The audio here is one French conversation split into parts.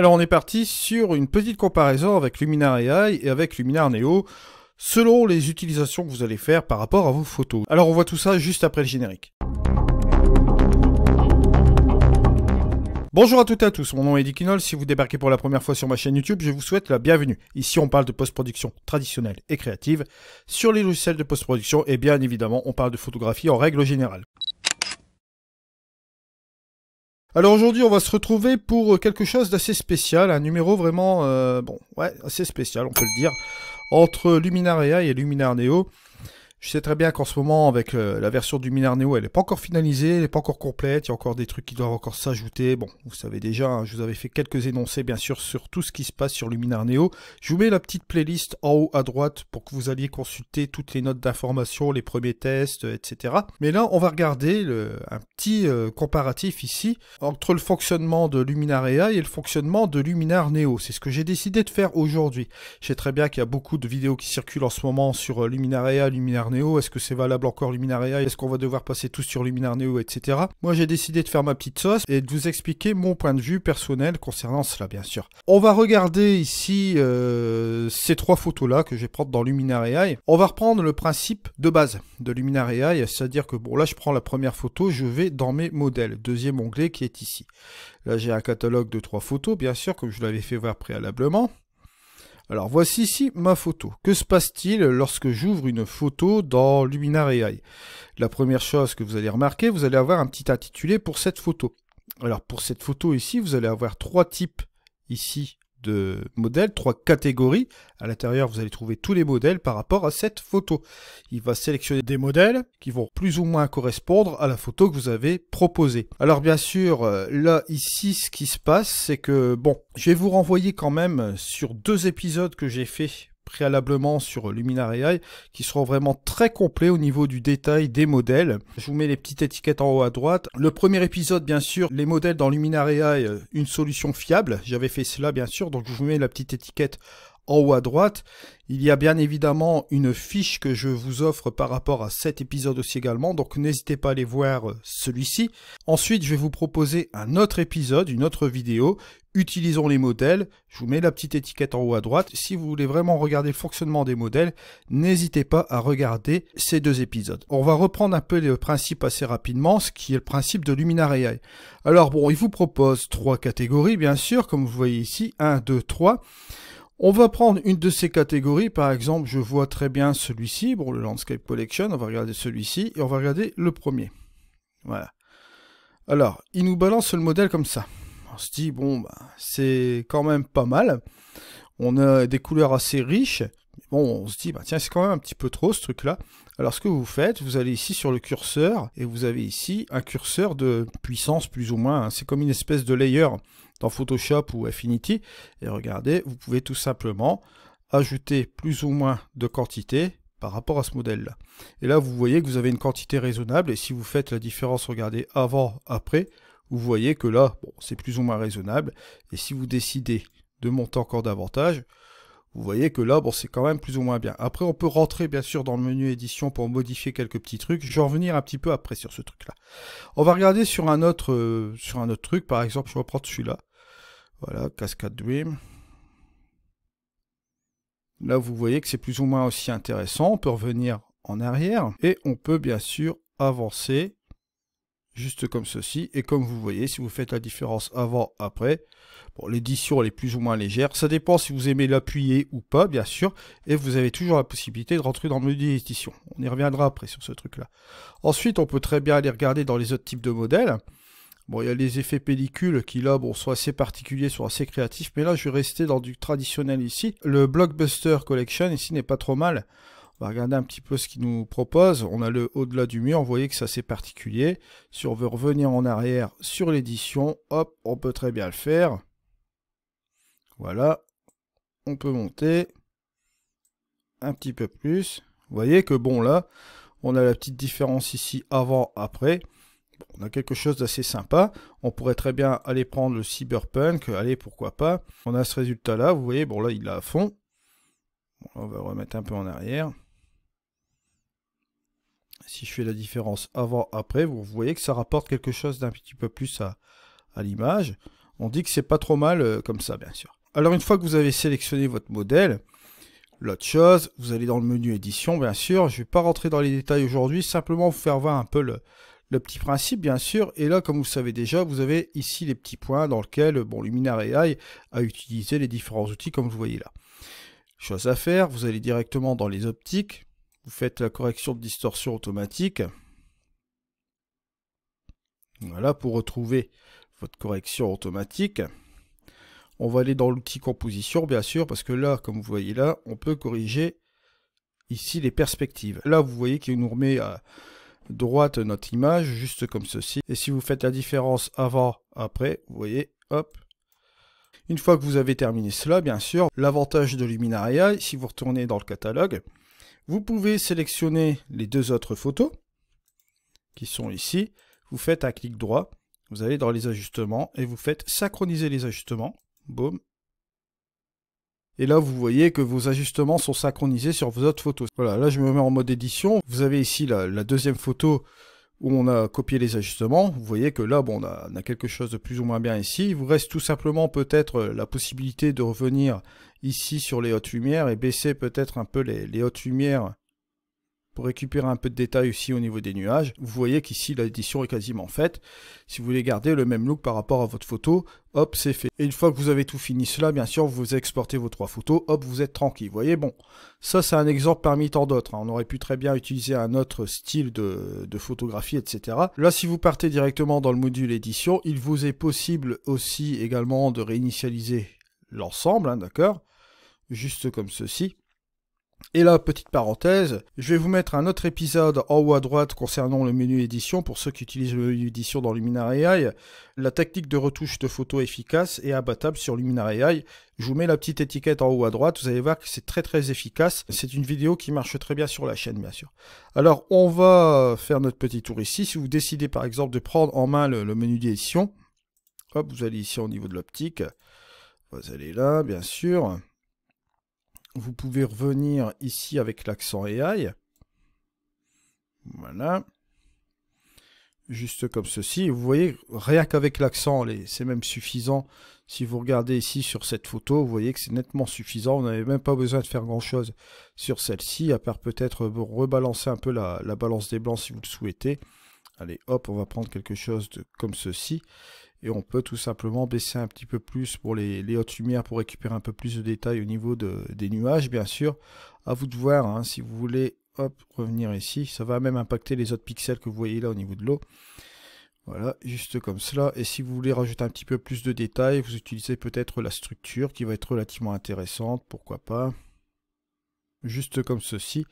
Alors on est parti sur une petite comparaison avec Luminar AI et avec Luminar Neo selon les utilisations que vous allez faire par rapport à vos photos. Alors on voit tout ça juste après le générique. Bonjour à toutes et à tous, mon nom est Dikinol. Si vous débarquez pour la première fois sur ma chaîne YouTube, je vous souhaite la bienvenue. Ici, on parle de post-production traditionnelle et créative sur les logiciels de post-production et eh bien évidemment, on parle de photographie en règle générale. Alors aujourd'hui, on va se retrouver pour euh, quelque chose d'assez spécial, un numéro vraiment, euh, bon, ouais, assez spécial, on peut le dire, entre Luminaria et Luminar Neo. Je sais très bien qu'en ce moment, avec euh, la version du Luminar Neo, elle n'est pas encore finalisée, elle n'est pas encore complète, il y a encore des trucs qui doivent encore s'ajouter. Bon, vous savez déjà, hein, je vous avais fait quelques énoncés, bien sûr, sur tout ce qui se passe sur Luminar Neo. Je vous mets la petite playlist en haut à droite pour que vous alliez consulter toutes les notes d'information, les premiers tests, euh, etc. Mais là, on va regarder un petit euh, comparatif ici entre le fonctionnement de Luminar et le fonctionnement de Luminar Neo. C'est ce que j'ai décidé de faire aujourd'hui. Je sais très bien qu'il y a beaucoup de vidéos qui circulent en ce moment sur Luminar Luminar est-ce que c'est valable encore Luminaria Est-ce qu'on va devoir passer tous sur Luminar Neo, etc. Moi, j'ai décidé de faire ma petite sauce et de vous expliquer mon point de vue personnel concernant cela, bien sûr. On va regarder ici euh, ces trois photos-là que je vais prendre dans Luminar AI. On va reprendre le principe de base de Luminar AI, c'est-à-dire que bon, là, je prends la première photo, je vais dans mes modèles, deuxième onglet qui est ici. Là, j'ai un catalogue de trois photos, bien sûr, comme je l'avais fait voir préalablement. Alors voici ici ma photo. Que se passe-t-il lorsque j'ouvre une photo dans Luminar AI La première chose que vous allez remarquer, vous allez avoir un petit intitulé pour cette photo. Alors pour cette photo ici, vous allez avoir trois types ici de modèles, trois catégories. À l'intérieur, vous allez trouver tous les modèles par rapport à cette photo. Il va sélectionner des modèles qui vont plus ou moins correspondre à la photo que vous avez proposée. Alors bien sûr, euh, là ici, ce qui se passe, c'est que bon, je vais vous renvoyer quand même sur deux épisodes que j'ai fait préalablement sur Luminar AI qui seront vraiment très complets au niveau du détail des modèles. Je vous mets les petites étiquettes en haut à droite. Le premier épisode, bien sûr, les modèles dans Luminar AI, euh, une solution fiable. J'avais fait cela, bien sûr, donc je vous mets la petite étiquette en haut à droite. Il y a bien évidemment une fiche que je vous offre par rapport à cet épisode aussi également, donc n'hésitez pas à aller voir euh, celui-ci. Ensuite, je vais vous proposer un autre épisode, une autre vidéo. Utilisons les modèles. Je vous mets la petite étiquette en haut à droite. Si vous voulez vraiment regarder le fonctionnement des modèles, n'hésitez pas à regarder ces deux épisodes. On va reprendre un peu les principes assez rapidement, ce qui est le principe de Luminar AI. Alors bon, il vous propose trois catégories, bien sûr, comme vous voyez ici, 1, 2, 3. On va prendre une de ces catégories, par exemple, je vois très bien celui-ci, bon, le Landscape Collection, on va regarder celui-ci, et on va regarder le premier. Voilà. Alors, il nous balance le modèle comme ça. On se dit, bon, bah, c'est quand même pas mal. On a des couleurs assez riches. Bon, on se dit, bah, tiens, c'est quand même un petit peu trop ce truc-là. Alors, ce que vous faites, vous allez ici sur le curseur, et vous avez ici un curseur de puissance, plus ou moins. Hein. C'est comme une espèce de layer dans Photoshop ou Affinity. Et regardez, vous pouvez tout simplement ajouter plus ou moins de quantité par rapport à ce modèle-là. Et là, vous voyez que vous avez une quantité raisonnable. Et si vous faites la différence, regardez, avant, après, vous voyez que là, bon, c'est plus ou moins raisonnable. Et si vous décidez de monter encore davantage, vous voyez que là, bon, c'est quand même plus ou moins bien. Après, on peut rentrer, bien sûr, dans le menu édition pour modifier quelques petits trucs. Je vais revenir un petit peu après sur ce truc-là. On va regarder sur un autre, euh, sur un autre truc. Par exemple, je vais prendre celui-là. Voilà, Cascade Dream. Là, vous voyez que c'est plus ou moins aussi intéressant. On peut revenir en arrière et on peut bien sûr avancer juste comme ceci. Et comme vous voyez, si vous faites la différence avant-après, l'édition est plus ou moins légère. Ça dépend si vous aimez l'appuyer ou pas, bien sûr. Et vous avez toujours la possibilité de rentrer dans le menu édition. On y reviendra après sur ce truc-là. Ensuite, on peut très bien aller regarder dans les autres types de modèles. Bon, il y a les effets pellicule qui là, bon, sont assez particuliers, sont assez créatifs, mais là, je vais rester dans du traditionnel ici. Le Blockbuster Collection ici n'est pas trop mal. On va regarder un petit peu ce qu'il nous propose. On a le au-delà du mur, vous voyez que ça, c'est particulier. Si on veut revenir en arrière sur l'édition, hop, on peut très bien le faire. Voilà, on peut monter un petit peu plus. Vous voyez que bon là, on a la petite différence ici avant-après on a quelque chose d'assez sympa. On pourrait très bien aller prendre le cyberpunk. Allez, pourquoi pas. On a ce résultat-là. Vous voyez, bon là, il est à fond. on va remettre un peu en arrière. Si je fais la différence avant-après, vous voyez que ça rapporte quelque chose d'un petit peu plus à, l'image. On dit que c'est pas trop mal euh, comme ça, bien sûr. Alors une fois que vous avez sélectionné votre modèle, l'autre chose, vous allez dans le menu édition, bien sûr. Je ne vais pas rentrer dans les détails aujourd'hui, simplement vous faire voir un peu le, le petit principe, bien sûr, et là, comme vous savez déjà, vous avez ici les petits points dans lesquels bon, Luminar AI a utilisé les différents outils, comme vous voyez là. Chose à faire, vous allez directement dans les optiques, vous faites la correction de distorsion automatique. Voilà, pour retrouver votre correction automatique. On va aller dans l'outil composition, bien sûr, parce que là, comme vous voyez là, on peut corriger ici les perspectives. Là, vous voyez qu'il nous remet... à droite notre image, juste comme ceci. Et si vous faites la différence avant, après, vous voyez, hop. Une fois que vous avez terminé cela, bien sûr, l'avantage de Luminaria, si vous retournez dans le catalogue, vous pouvez sélectionner les deux autres photos, qui sont ici. Vous faites un clic droit, vous allez dans les ajustements, et vous faites synchroniser les ajustements. Boum, et là, vous voyez que vos ajustements sont synchronisés sur vos autres photos. Voilà, là, je me mets en mode édition. Vous avez ici la, deuxième photo où on a copié les ajustements. Vous voyez que là, bon, on a, quelque chose de plus ou moins bien ici. Il vous reste tout simplement peut-être euh, la possibilité de revenir ici sur les hautes lumières et baisser peut-être un peu les hautes lumières pour récupérer un peu de détails aussi au niveau des nuages, vous voyez qu'ici l'édition est quasiment faite. Si vous voulez garder le même look par rapport à votre photo, hop, c'est fait. Et une fois que vous avez tout fini cela, bien sûr, vous exportez vos trois photos, hop, vous êtes tranquille. Vous voyez, bon, ça c'est un exemple parmi tant d'autres. Hein. On aurait pu très bien utiliser un autre style de, photographie, etc. Là, si vous partez directement dans le module édition, il vous est possible aussi également de réinitialiser l'ensemble, hein, d'accord Juste comme ceci. Et là, petite parenthèse, je vais vous mettre un autre épisode en haut à droite concernant le menu édition pour ceux qui utilisent le menu édition dans Luminar AI, la technique de retouche de photos efficace et abattable sur Luminar AI. Je vous mets la petite étiquette en haut à droite, vous allez voir que c'est très très efficace. C'est une vidéo qui marche très bien sur la chaîne, bien sûr. Alors, on va faire notre petit tour ici. Si vous décidez par exemple de prendre en main le, menu d'édition, hop, vous allez ici au niveau de l'optique, vous allez là, bien sûr vous pouvez revenir ici avec l'accent AI. Voilà. Juste comme ceci. Vous voyez, rien qu'avec l'accent, c'est même suffisant. Si vous regardez ici sur cette photo, vous voyez que c'est nettement suffisant. Vous n'avez même pas besoin de faire grand-chose sur celle-ci, à part peut-être rebalancer un peu la, balance des blancs si vous le souhaitez. Allez, hop, on va prendre quelque chose comme ceci et on peut tout simplement baisser un petit peu plus pour les, hautes lumières pour récupérer un peu plus de détails au niveau des nuages bien sûr à vous de voir hein, si vous voulez revenir ici ça va même impacter les autres pixels que vous voyez là au niveau de l'eau voilà juste comme cela et si vous voulez rajouter un petit peu plus de détails vous utilisez peut-être la structure qui va être relativement intéressante pourquoi pas juste comme ceci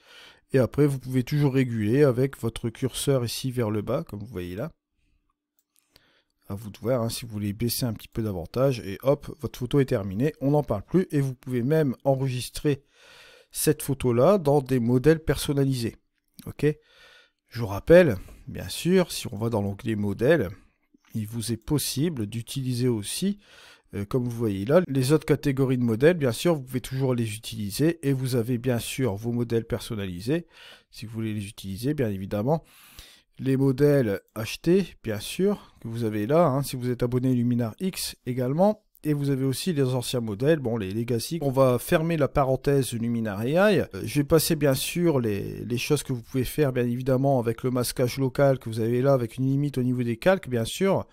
et après vous pouvez toujours réguler avec votre curseur ici vers le bas comme vous voyez là à vous de voir hein, si vous voulez baisser un petit peu davantage et hop votre photo est terminée on n'en parle plus et vous pouvez même enregistrer cette photo là dans des modèles personnalisés ok je vous rappelle bien sûr si on va dans l'onglet modèles il vous est possible d'utiliser aussi euh, comme vous voyez là les autres catégories de modèles bien sûr vous pouvez toujours les utiliser et vous avez bien sûr vos modèles personnalisés si vous voulez les utiliser bien évidemment les modèles achetés, bien sûr, que vous avez là, hein, si vous êtes abonné Luminar X également. Et vous avez aussi les anciens modèles, bon, les Legacy. On va fermer la parenthèse Luminar AI. Euh, je vais passer bien sûr les, les, choses que vous pouvez faire, bien évidemment, avec le masquage local que vous avez là, avec une limite au niveau des calques, bien sûr.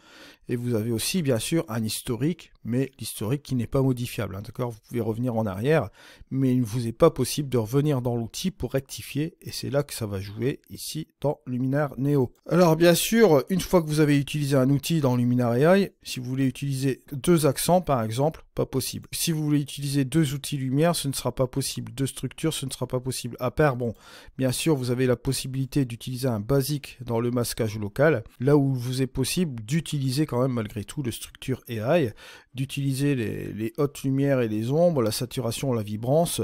Et vous avez aussi, bien sûr, un historique mais l'historique qui n'est pas modifiable. Hein, d'accord Vous pouvez revenir en arrière, mais il ne vous est pas possible de revenir dans l'outil pour rectifier, et c'est là que ça va jouer ici dans Luminar Neo. Alors bien sûr, une fois que vous avez utilisé un outil dans Luminar AI, si vous voulez utiliser deux accents par exemple, pas possible. Si vous voulez utiliser deux outils lumière, ce ne sera pas possible. Deux structures, ce ne sera pas possible. À part, bon, bien sûr, vous avez la possibilité d'utiliser un basique dans le masquage local, là où vous est possible d'utiliser quand même malgré tout le structure AI d'utiliser les, hautes lumières et les ombres, la saturation, la vibrance,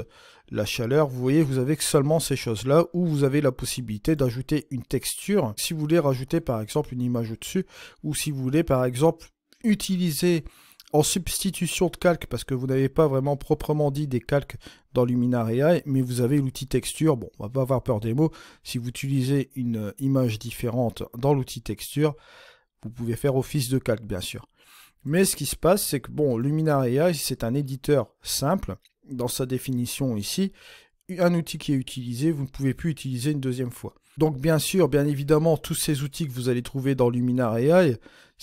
la chaleur. Vous voyez, vous avez seulement ces choses-là où vous avez la possibilité d'ajouter une texture. Si vous voulez rajouter par exemple une image au-dessus ou si vous voulez par exemple utiliser en substitution de calque parce que vous n'avez pas vraiment proprement dit des calques dans Luminaria, mais vous avez l'outil texture. Bon, on va pas avoir peur des mots. Si vous utilisez une image différente dans l'outil texture, vous pouvez faire office de calque bien sûr. Mais ce qui se passe, c'est que bon, Luminaria, c'est un éditeur simple, dans sa définition ici, un outil qui est utilisé, vous ne pouvez plus utiliser une deuxième fois. Donc bien sûr, bien évidemment, tous ces outils que vous allez trouver dans Luminaria,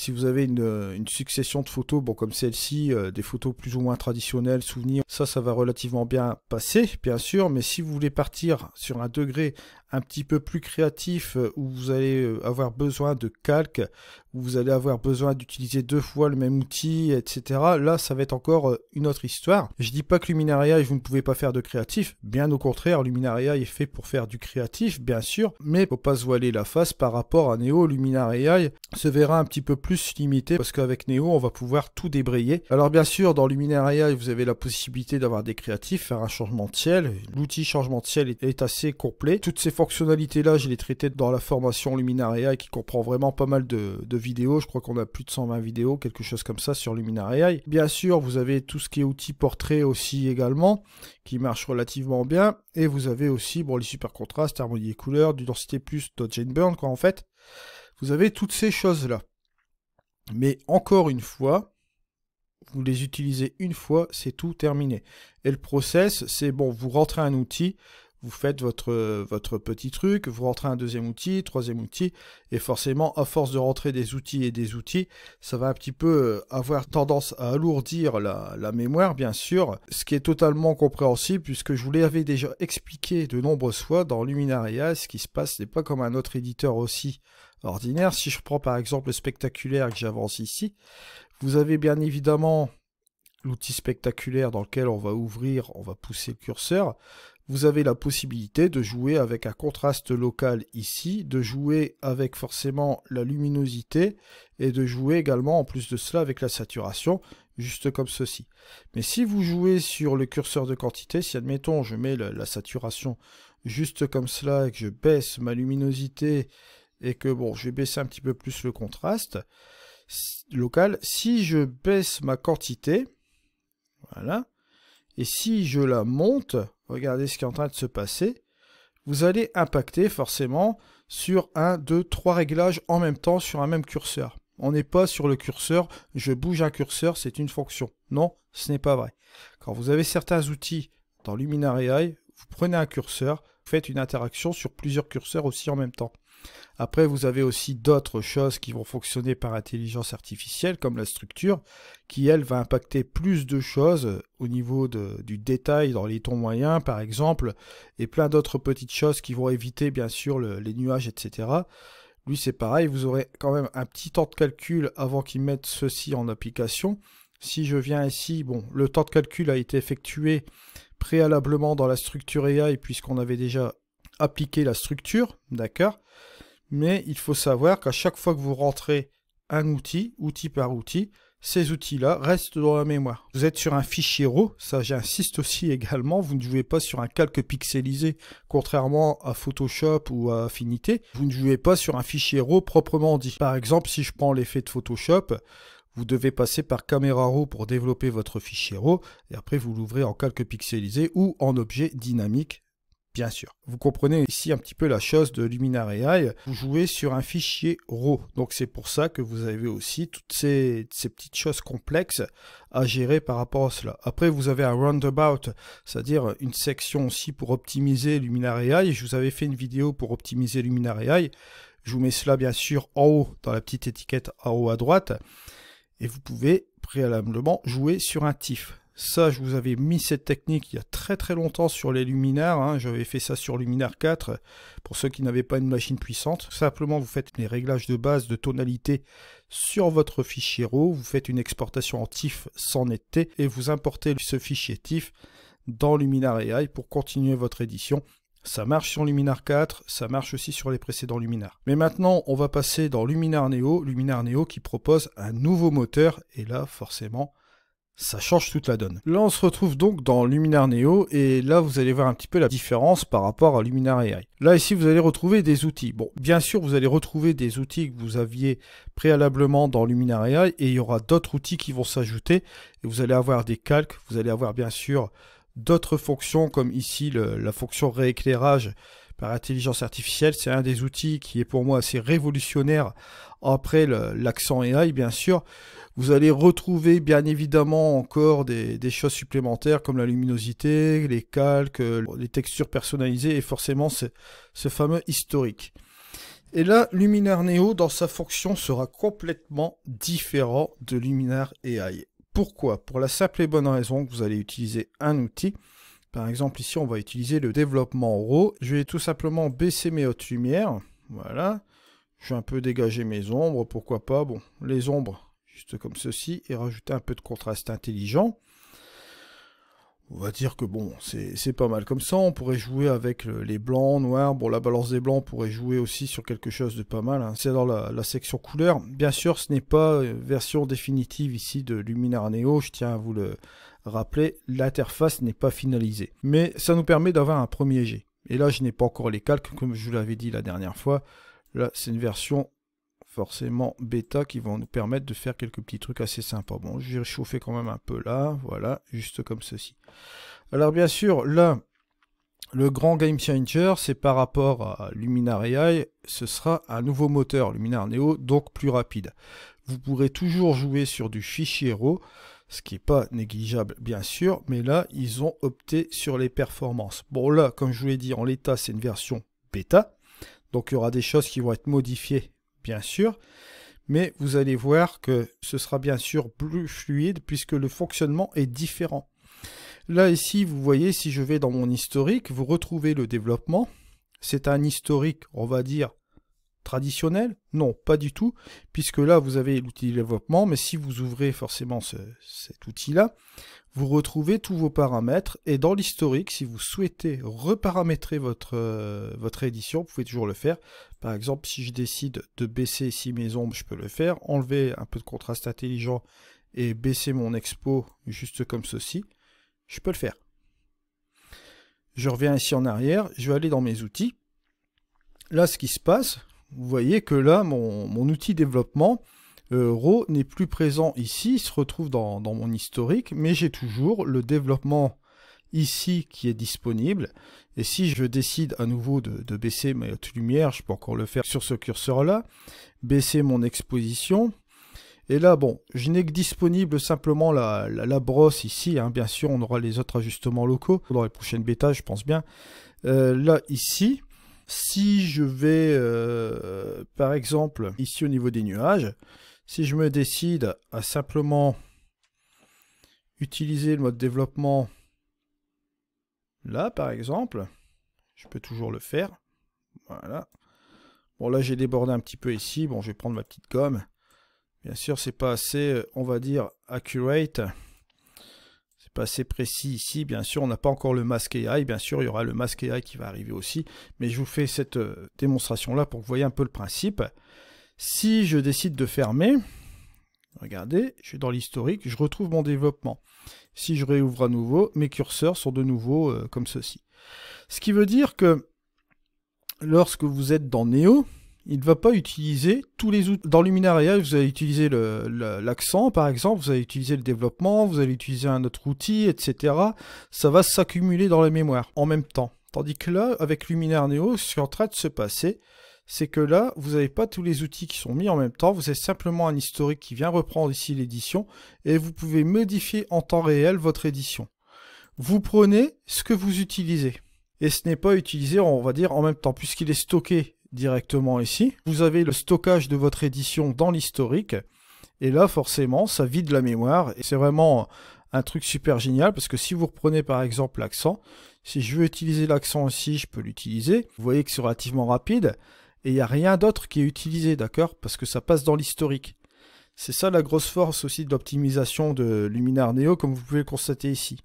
si vous avez euh, une, succession de photos, bon, comme celle-ci, euh, des photos plus ou moins traditionnelles, souvenirs, ça, ça va relativement bien passer, bien sûr. Mais si vous voulez partir sur un degré un petit peu plus créatif, euh, où vous allez avoir besoin de calques, où vous allez avoir besoin d'utiliser deux fois le même outil, etc. Là, ça va être encore une autre histoire. Je dis pas que Luminaria, vous ne pouvez pas faire de créatif. Bien au contraire, Luminaria est fait pour faire du créatif, bien sûr. Mais pour pas se voiler la face par rapport à Neo. Luminaria se verra un petit peu plus plus limité parce qu'avec Neo, on va pouvoir tout débrayer. Alors bien sûr, dans Luminaria, vous avez la possibilité d'avoir des créatifs, faire un changement de ciel. L'outil changement de ciel est assez complet. Toutes ces fonctionnalités-là, je les traitées dans la formation Luminaria qui comprend vraiment pas mal de, vidéos. Je crois qu'on a plus de 120 vidéos, quelque chose comme ça sur Luminaria. Bien sûr, vous avez tout ce qui est outils portrait aussi également, qui marche relativement bien. Et vous avez aussi bon, les super contrastes, harmonie et couleurs, du densité plus, dodge and burn, quoi en fait. Vous avez toutes ces choses-là. Mais encore une fois, vous les utilisez une fois, c'est tout terminé. Et le process, c'est bon, vous rentrez un outil, vous faites votre, votre petit truc, vous rentrez un deuxième outil, troisième outil, et forcément, à force de rentrer des outils et des outils, ça va un petit peu euh, avoir tendance à alourdir la, la mémoire, bien sûr, ce qui est totalement compréhensible, puisque je vous l'avais déjà expliqué de nombreuses fois dans Luminaria, ce qui se passe n'est pas comme un autre éditeur aussi ordinaire. Si je prends par exemple le spectaculaire que j'avance ici, vous avez bien évidemment l'outil spectaculaire dans lequel on va ouvrir, on va pousser le curseur, vous avez la possibilité de jouer avec un contraste local ici, de jouer avec forcément la luminosité et de jouer également en plus de cela avec la saturation, juste comme ceci. Mais si vous jouez sur le curseur de quantité, si admettons je mets la, la saturation juste comme cela et que je baisse ma luminosité et que bon, je vais baisser un petit peu plus le contraste local. Si je baisse ma quantité, voilà, et si je la monte, regardez ce qui est en train de se passer, vous allez impacter forcément sur un, deux, trois réglages en même temps sur un même curseur. On n'est pas sur le curseur, je bouge un curseur, c'est une fonction. Non, ce n'est pas vrai. Quand vous avez certains outils dans Luminar AI, vous prenez un curseur, vous faites une interaction sur plusieurs curseurs aussi en même temps. Après, vous avez aussi d'autres choses qui vont fonctionner par intelligence artificielle, comme la structure, qui, elle, va impacter plus de choses euh, au niveau du détail dans les tons moyens, par exemple, et plein d'autres petites choses qui vont éviter, bien sûr, les nuages, etc. Lui, c'est pareil, vous aurez quand même un petit temps de calcul avant qu'il mette ceci en application. Si je viens ici, bon, le temps de calcul a été effectué préalablement dans la structure AI puisqu'on avait déjà appliquer la structure, d'accord Mais il faut savoir qu'à chaque fois que vous rentrez un outil, outil par outil, ces outils-là restent dans la mémoire. Vous êtes sur un fichier RAW, ça j'insiste aussi également, vous ne jouez pas sur un calque pixelisé, contrairement à Photoshop ou à Affinity, vous ne jouez pas sur un fichier RAW proprement dit. Par exemple, si je prends l'effet de Photoshop, vous devez passer par Camera Raw pour développer votre fichier RAW, et après vous l'ouvrez en calque pixelisé ou en objet dynamique bien sûr. Vous comprenez ici un petit peu la chose de Luminar AI. Vous jouez sur un fichier RAW. Donc c'est pour ça que vous avez aussi toutes ces, petites choses complexes à gérer par rapport à cela. Après, vous avez un roundabout, c'est-à-dire une section aussi pour optimiser Luminar AI. Je vous avais fait une vidéo pour optimiser Luminar AI. Je vous mets cela bien sûr en haut, dans la petite étiquette en haut à droite. Et vous pouvez préalablement jouer sur un TIFF. Ça, je vous avais mis cette technique il y a très très longtemps sur les luminaires. Hein. J'avais fait ça sur Luminar 4 pour ceux qui n'avaient pas une machine puissante. Simplement, vous faites les réglages de base de tonalité sur votre fichier RAW. Vous faites une exportation en TIFF sans netteté et vous importez ce fichier TIFF dans Luminar AI pour continuer votre édition. Ça marche sur Luminar 4, ça marche aussi sur les précédents Luminar. Mais maintenant, on va passer dans Luminar Neo, Luminar Neo qui propose un nouveau moteur, et là, forcément, ça change toute la donne. Là, on se retrouve donc dans Luminar Neo, et là, vous allez voir un petit peu la différence par rapport à Luminar AI. Là, ici, vous allez retrouver des outils. Bon, bien sûr, vous allez retrouver des outils que vous aviez préalablement dans Luminar AI, et il y aura d'autres outils qui vont s'ajouter, et vous allez avoir des calques, vous allez avoir bien sûr d'autres fonctions, comme ici, la fonction rééclairage, par intelligence artificielle. C'est un des outils qui est pour moi assez révolutionnaire après l'accent AI, bien sûr. Vous allez retrouver bien évidemment encore des, choses supplémentaires comme la luminosité, les calques, euh, les textures personnalisées et forcément ce, fameux historique. Et là, Luminaire Neo, dans sa fonction, sera complètement différent de Luminaire AI. Pourquoi Pour la simple et bonne raison que vous allez utiliser un outil. Par exemple, ici, on va utiliser le développement RAW. Je vais tout simplement baisser mes hautes lumières. Voilà. Je vais un peu dégager mes ombres, pourquoi pas. Bon, les ombres, juste comme ceci, et rajouter un peu de contraste intelligent. On va dire que bon, c'est pas mal comme ça. On pourrait jouer avec les blancs, noirs. Bon, la balance des blancs pourrait jouer aussi sur quelque chose de pas mal. Hein. C'est dans la, section couleur. Bien sûr, ce n'est pas euh, version définitive ici de Luminar Neo. Je tiens à vous le rappeler. L'interface n'est pas finalisée. Mais ça nous permet d'avoir un premier jet. Et là, je n'ai pas encore les calques, comme je vous l'avais dit la dernière fois. Là, c'est une version forcément bêta qui vont nous permettre de faire quelques petits trucs assez sympas. Bon, j'ai réchauffé quand même un peu là, voilà, juste comme ceci. Alors bien sûr, là, le grand game changer, c'est par rapport à Luminar AI, ce sera un nouveau moteur Luminar Neo, donc plus rapide. Vous pourrez toujours jouer sur du fichier RAW, ce qui n'est pas négligeable bien sûr, mais là, ils ont opté sur les performances. Bon là, comme je vous l'ai dit, en l'état, c'est une version bêta, donc il y aura des choses qui vont être modifiées bien sûr, mais vous allez voir que ce sera bien sûr plus fluide puisque le fonctionnement est différent. Là ici, vous voyez, si je vais dans mon historique, vous retrouvez le développement. C'est un historique, on va dire, traditionnel Non, pas du tout, puisque là, vous avez l'outil développement, mais si vous ouvrez forcément cet outil-là, vous retrouvez tous vos paramètres et dans l'historique, si vous souhaitez reparamétrer votre, euh, votre édition, vous pouvez toujours le faire. Par exemple, si je décide de baisser ici mes ombres, je peux le faire, enlever un peu de contraste intelligent et baisser mon expo juste comme ceci, je peux le faire. Je reviens ici en arrière, je vais aller dans mes outils. Là, ce qui se passe, vous voyez que là, mon, mon outil développement, euh, Rho n'est plus présent ici, il se retrouve dans, mon historique, mais j'ai toujours le développement ici qui est disponible. Et si je décide à nouveau de, baisser ma haute lumière, je peux encore le faire sur ce curseur-là, baisser mon exposition. Et là, bon, je n'ai que disponible simplement la, brosse ici. Hein. Bien sûr, on aura les autres ajustements locaux dans les prochaines bêta, je pense bien. Euh, là, ici, si je vais, euh, par exemple, ici au niveau des nuages, si je me décide à simplement utiliser le mode développement là, par exemple, je peux toujours le faire. Voilà. Bon, là, j'ai débordé un petit peu ici. Bon, je vais prendre ma petite gomme. Bien sûr, c'est pas assez, euh, on va dire, accurate. C'est pas assez précis ici. Bien sûr, on n'a pas encore le masque AI. Bien sûr, il y aura le masque AI qui va arriver aussi. Mais je vous fais cette euh, démonstration-là pour que vous voyez un peu le principe. Si je décide de fermer, regardez, je suis dans l'historique, je retrouve mon développement. Si je réouvre à nouveau, mes curseurs sont de nouveau euh, comme ceci. Ce qui veut dire que lorsque vous êtes dans Neo, il ne va pas utiliser tous les outils. Dans Luminaria, vous allez utiliser l'accent, par exemple, vous allez utiliser le développement, vous allez utiliser un autre outil, etc. Ça va s'accumuler dans la mémoire en même temps. Tandis que là, avec Luminaire Neo, ce qui est en train de se passer, c'est que là, vous n'avez pas tous les outils qui sont mis en même temps, vous avez simplement un historique qui vient reprendre ici l'édition, et vous pouvez modifier en temps réel votre édition. Vous prenez ce que vous utilisez, et ce n'est pas utilisé, on va dire, en même temps, puisqu'il est stocké directement ici. Vous avez le stockage de votre édition dans l'historique, et là, forcément, ça vide la mémoire, et c'est vraiment un truc super génial parce que si vous reprenez par exemple l'accent, si je veux utiliser l'accent ici, je peux l'utiliser. Vous voyez que c'est relativement rapide et il n'y a rien d'autre qui est utilisé, d'accord Parce que ça passe dans l'historique. C'est ça la grosse force aussi de l'optimisation de Luminar Neo, comme vous pouvez le constater ici.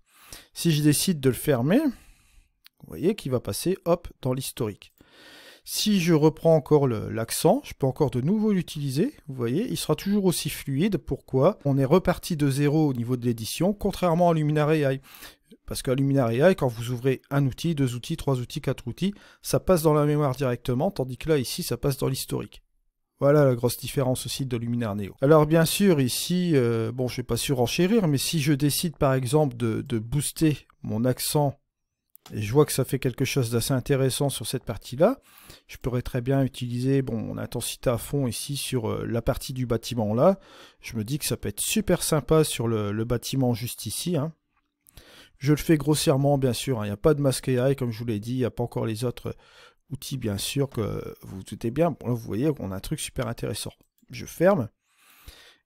Si je décide de le fermer, vous voyez qu'il va passer, hop, dans l'historique. Si je reprends encore l'accent, je peux encore de nouveau l'utiliser, vous voyez, il sera toujours aussi fluide. Pourquoi On est reparti de zéro au niveau de l'édition, contrairement à Luminar AI. Parce qu'à AI, quand vous ouvrez un outil, deux outils, trois outils, quatre outils, ça passe dans la mémoire directement, tandis que là, ici, ça passe dans l'historique. Voilà la grosse différence aussi de Luminar Neo. Alors bien sûr, ici, euh, bon, je ne vais pas surenchérir, mais si je décide par exemple de, booster mon accent et je vois que ça fait quelque chose d'assez intéressant sur cette partie-là. Je pourrais très bien utiliser mon intensité à fond ici sur euh, la partie du bâtiment là. Je me dis que ça peut être super sympa sur le, bâtiment juste ici. Hein. Je le fais grossièrement, bien sûr. Hein. Il n'y a pas de masque AI, comme je vous l'ai dit. Il n'y a pas encore les autres euh, outils, bien sûr, que vous vous doutez bien. là, vous voyez, on a un truc super intéressant. Je ferme.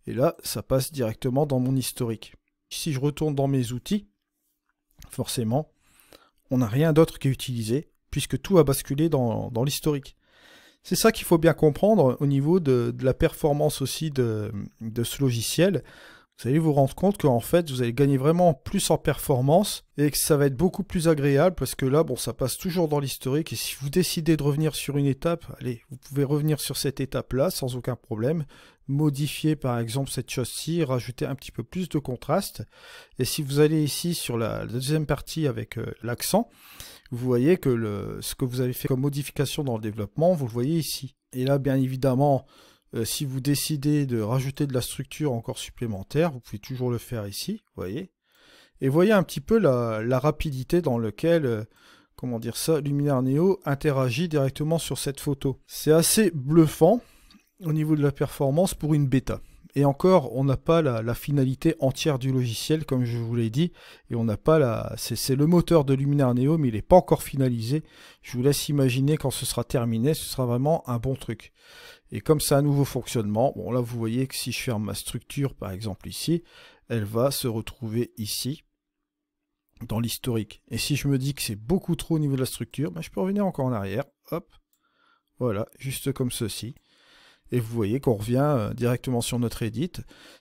Et là, ça passe directement dans mon historique. Si je retourne dans mes outils, forcément, on n'a rien d'autre qu'à utiliser, puisque tout a basculé dans, l'historique. C'est ça qu'il faut bien comprendre au niveau de, la performance aussi de ce logiciel. Vous allez vous rendre compte qu'en fait, vous allez gagner vraiment plus en performance et que ça va être beaucoup plus agréable parce que là, bon, ça passe toujours dans l'historique et si vous décidez de revenir sur une étape, allez, vous pouvez revenir sur cette étape-là sans aucun problème, modifier par exemple cette chose-ci, rajouter un petit peu plus de contraste. Et si vous allez ici sur la deuxième partie avec euh, l'accent, vous voyez que ce que vous avez fait comme modification dans le développement, vous le voyez ici. Et là, bien évidemment, euh, si vous décidez de rajouter de la structure encore supplémentaire, vous pouvez toujours le faire ici, voyez. Et voyez un petit peu la, rapidité dans laquelle, euh, comment dire ça, Luminar Neo interagit directement sur cette photo. C'est assez bluffant au niveau de la performance pour une bêta. Et encore, on n'a pas la, finalité entière du logiciel, comme je vous l'ai dit, et on n'a pas la... C'est le moteur de Luminar Neo, mais il n'est pas encore finalisé. Je vous laisse imaginer quand ce sera terminé, ce sera vraiment un bon truc. Et comme c'est un nouveau fonctionnement, bon là vous voyez que si je ferme ma structure par exemple ici, elle va se retrouver ici dans l'historique. Et si je me dis que c'est beaucoup trop au niveau de la structure, ben, je peux revenir encore en arrière. Hop, voilà, juste comme ceci. Et vous voyez qu'on revient euh, directement sur notre edit.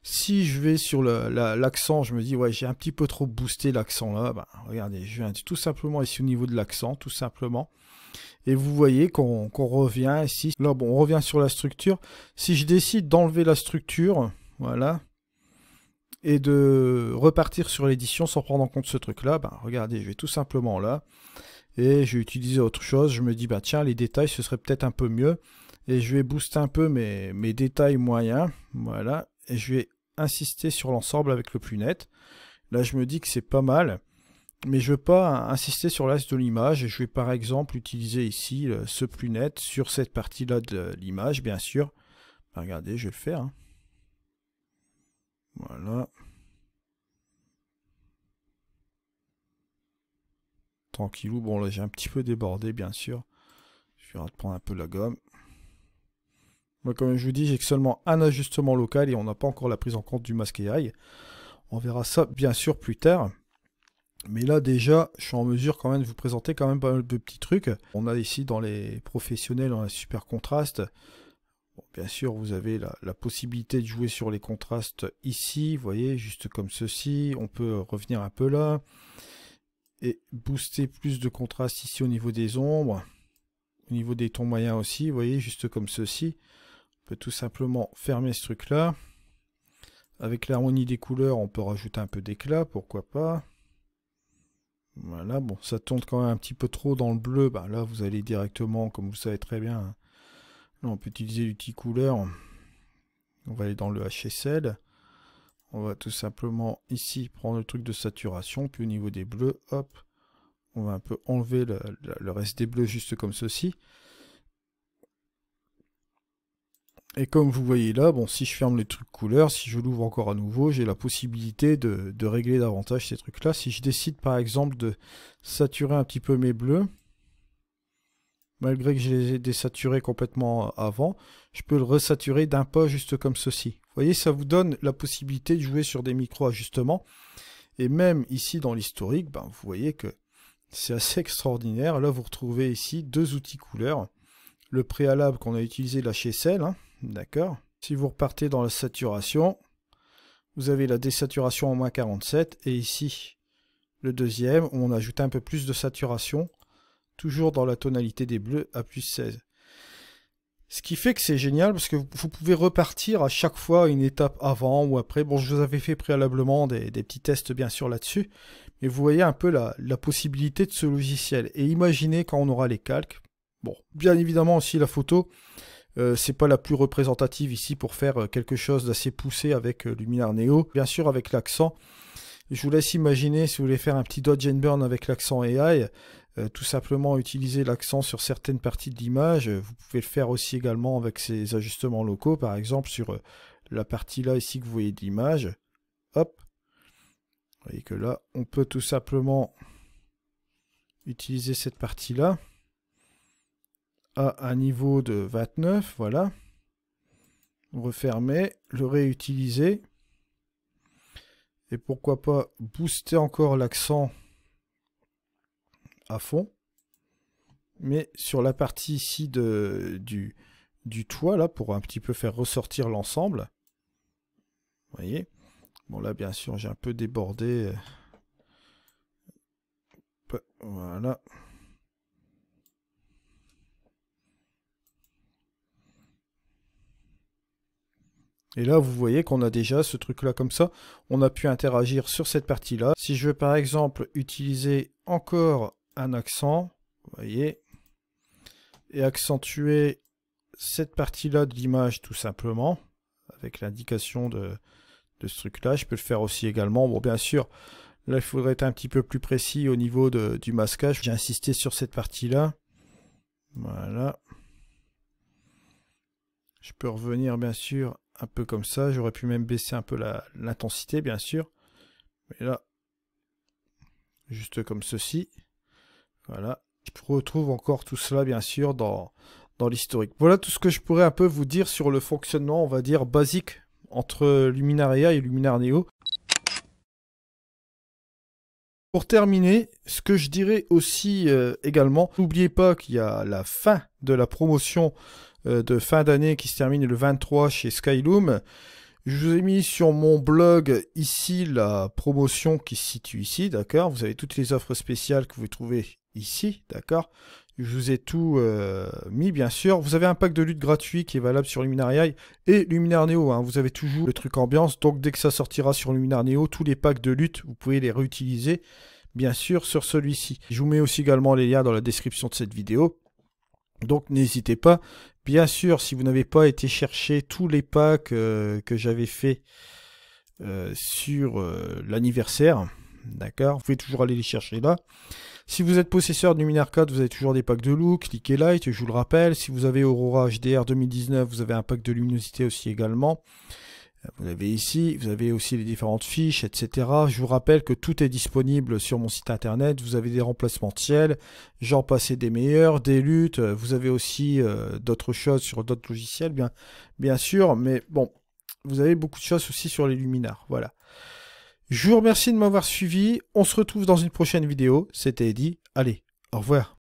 Si je vais sur l'accent, je me dis, ouais, j'ai un petit peu trop boosté l'accent là. Ben, regardez, je viens tout simplement ici au niveau de l'accent, tout simplement. Et vous voyez qu'on revient ici. Là, bon, on revient sur la structure. Si je décide d'enlever la structure, voilà, et de repartir sur l'édition sans prendre en compte ce truc-là, ben, regardez, je vais tout simplement là. Et je vais utiliser autre chose. Je me dis, bah tiens, les détails, ce serait peut-être un peu mieux. Et je vais booster un peu mes, détails moyens. Voilà. Et je vais insister sur l'ensemble avec le plus net. Là, je me dis que c'est pas mal. Mais je ne veux pas insister sur l'as de l'image. Et je vais par exemple utiliser ici euh, ce plus net sur cette partie-là de l'image, bien sûr. Bah, regardez, je vais le faire. Hein. Voilà. Tranquillou. Bon, là, j'ai un petit peu débordé, bien sûr. Je vais prendre un peu la gomme. Moi, comme je vous dis, j'ai seulement un ajustement local et on n'a pas encore la prise en compte du masque AI. On verra ça bien sûr plus tard. Mais là déjà, je suis en mesure quand même de vous présenter quand même pas mal de petits trucs. On a ici dans les professionnels, on a super contraste. bien sûr, vous avez la, la, possibilité de jouer sur les contrastes ici, vous voyez, juste comme ceci. On peut revenir un peu là. Et booster plus de contraste ici au niveau des ombres. Au niveau des tons moyens aussi, vous voyez, juste comme ceci peut tout simplement fermer ce truc là. Avec l'harmonie des couleurs, on peut rajouter un peu d'éclat, pourquoi pas. Voilà, bon, ça tombe quand même un petit peu trop dans le bleu. Ben là, vous allez directement, comme vous savez très bien, hein. on peut utiliser l'outil couleur. On va aller dans le HSL. On va tout simplement ici prendre le truc de saturation. Puis au niveau des bleus, hop, on va un peu enlever le reste des bleus juste comme ceci. Et comme vous voyez là, bon, si je ferme les trucs couleurs, si je l'ouvre encore à nouveau, j'ai la possibilité de, régler davantage ces trucs-là. Si je décide par exemple de saturer un petit peu mes bleus, malgré que je les ai désaturés complètement avant, je peux le resaturer d'un pas juste comme ceci. Vous voyez, ça vous donne la possibilité de jouer sur des micro-ajustements. Et même ici dans l'historique, ben, vous voyez que c'est assez extraordinaire. Là, vous retrouvez ici deux outils couleurs. Le préalable qu'on a utilisé la chez hein. D'accord Si vous repartez dans la saturation, vous avez la désaturation en moins 47. Et ici, le deuxième, on ajoute un peu plus de saturation, toujours dans la tonalité des bleus à plus 16. Ce qui fait que c'est génial parce que vous pouvez repartir à chaque fois une étape avant ou après. Bon, je vous avais fait préalablement des, petits tests bien sûr là-dessus, mais vous voyez un peu la, possibilité de ce logiciel. Et imaginez quand on aura les calques. Bon, bien évidemment aussi la photo. Euh, c'est pas la plus représentative ici pour faire euh, quelque chose d'assez poussé avec euh, Luminar Neo. Bien sûr, avec l'accent. Je vous laisse imaginer si vous voulez faire un petit dodge and burn avec l'accent AI, tout simplement utiliser l'accent sur certaines parties de l'image. Vous pouvez le faire aussi également avec ces ajustements locaux, par exemple sur la partie là ici que vous voyez de l'image. Hop. Vous voyez que là, on peut tout simplement utiliser cette partie là à un niveau de 29, voilà. Refermer, le réutiliser. Et pourquoi pas booster encore l'accent à fond. Mais sur la partie ici de, du, du toit, là, pour un petit peu faire ressortir l'ensemble. voyez Bon, là, bien sûr, j'ai un peu débordé. Voilà. Et là, vous voyez qu'on a déjà ce truc-là comme ça. On a pu interagir sur cette partie-là. Si je veux par exemple utiliser encore un accent, vous voyez, et accentuer cette partie-là de l'image tout simplement, avec l'indication de, ce truc-là. Je peux le faire aussi également. Bon, bien sûr, là, il faudrait être un petit peu plus précis au niveau du masquage. J'ai insisté sur cette partie-là. Voilà. Je peux revenir, bien sûr, un peu comme ça. J'aurais pu même baisser un peu l'intensité, bien sûr. Mais là, juste comme ceci. Voilà. Je retrouve encore tout cela, bien sûr, dans, dans l'historique. Voilà tout ce que je pourrais un peu vous dire sur le fonctionnement, on va dire, basique entre Luminaria et Luminar Neo. Pour terminer, ce que je dirais aussi euh, également, n'oubliez pas qu'il y a la fin de la promotion euh, de fin d'année qui se termine le 23 chez Skyloom. Je vous ai mis sur mon blog ici la promotion qui se situe ici, d'accord Vous avez toutes les offres spéciales que vous trouvez ici, d'accord je vous ai tout euh, mis, bien sûr. Vous avez un pack de lutte gratuit qui est valable sur Luminaria et Luminar Neo. Hein. Vous avez toujours le truc ambiance. Donc, dès que ça sortira sur Luminar Neo, tous les packs de lutte, vous pouvez les réutiliser, bien sûr, sur celui-ci. Je vous mets aussi également les liens dans la description de cette vidéo. Donc, n'hésitez pas. Bien sûr, si vous n'avez pas été chercher tous les packs euh, que j'avais fait euh, sur l'anniversaire, D'accord Vous pouvez toujours aller les chercher là. Si vous êtes possesseur de Luminar 4, vous avez toujours des packs de loup. Cliquez Light, je vous le rappelle. Si vous avez Aurora HDR 2019, vous avez un pack de luminosité aussi également. Euh, vous avez ici, vous avez aussi les différentes fiches, etc. Je vous rappelle que tout est disponible sur mon site internet. Vous avez des remplacements de ciel, j'en passais des meilleurs, des luttes. Euh, vous avez aussi euh, d'autres choses sur d'autres logiciels, bien, bien sûr. Mais bon, vous avez beaucoup de choses aussi sur les luminaires. Voilà. Je vous remercie de m'avoir suivi. On se retrouve dans une prochaine vidéo. C'était Eddy. Allez, au revoir.